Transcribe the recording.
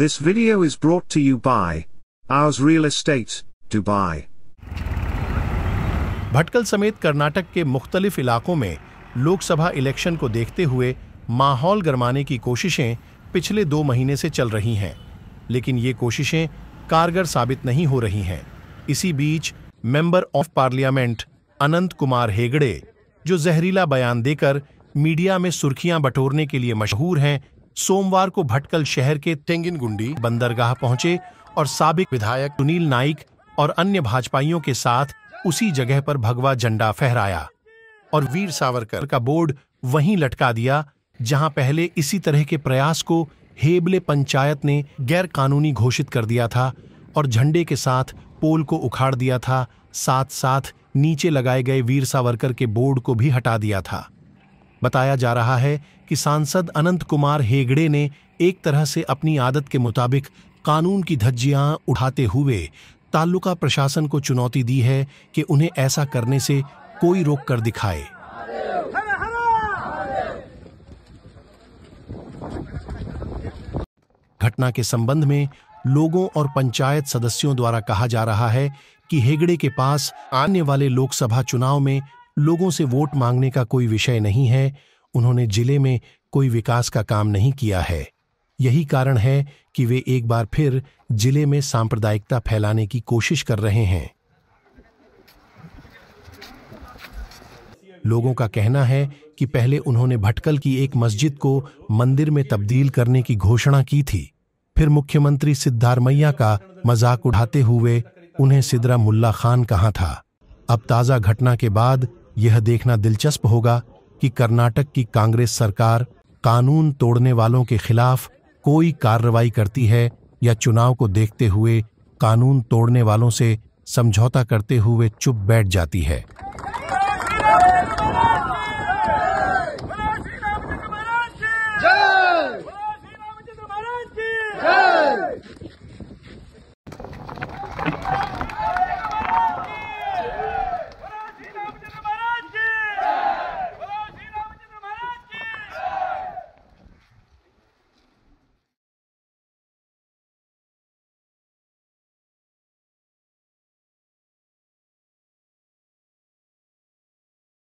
This video is brought to you by Ours Real Estate, Dubai. Bhatkal समेत कर्नाटक के मुख्तलिफ इलाकों में लोकसभा इलेक्शन को देखते हुए माहौल गरमाने की कोशिशें पिछले दो महीने से चल रही हैं लेकिन ये कोशिशें कारगर साबित नहीं हो रही हैं इसी बीच member of parliament Anant Kumar Hegde जो जहरीला बयान देकर मीडिया में सुर्खियां बटोरने के लिए मशहूर हैं सोमवार को भटकल शहर के तेंगिनगुंडी बंदरगाह पहुंचे और सबक विधायक सुनील नाइक और अन्य भाजपाइयों के साथ उसी जगह पर भगवा झंडा फहराया और वीर सावरकर का बोर्ड वहीं लटका दिया जहां पहले इसी तरह के प्रयास को हेबले पंचायत ने गैर कानूनी घोषित कर दिया था और झंडे के साथ पोल को उखाड़ दिया था साथ साथ नीचे लगाए गए वीर सावरकर के बोर्ड को भी हटा दिया था बताया जा रहा है कि सांसद अनंत कुमार हेगड़े ने एक तरह से अपनी आदत के मुताबिक कानून की धज्जियां उठाते हुए ताल्लुका प्रशासन को चुनौती दी है कि उन्हें ऐसा करने से कोई रोक कर दिखाए घटना के संबंध में लोगों और पंचायत सदस्यों द्वारा कहा जा रहा है कि हेगड़े के पास आने वाले लोकसभा चुनाव में लोगों से वोट मांगने का कोई विषय नहीं है उन्होंने जिले में कोई विकास का काम नहीं किया है यही कारण है कि वे एक बार फिर जिले में सांप्रदायिकता फैलाने की कोशिश कर रहे हैं लोगों का कहना है कि पहले उन्होंने भटकल की एक मस्जिद को मंदिर में तब्दील करने की घोषणा की थी फिर मुख्यमंत्री सिद्धारमैया का मजाक उड़ाते हुए उन्हें सिदरा मुल्ला खान कहा था अब ताज़ा घटना के बाद यह देखना दिलचस्प होगा कि कर्नाटक की कांग्रेस सरकार कानून तोड़ने वालों के खिलाफ कोई कार्रवाई करती है या चुनाव को देखते हुए कानून तोड़ने वालों से समझौता करते हुए चुप बैठ जाती है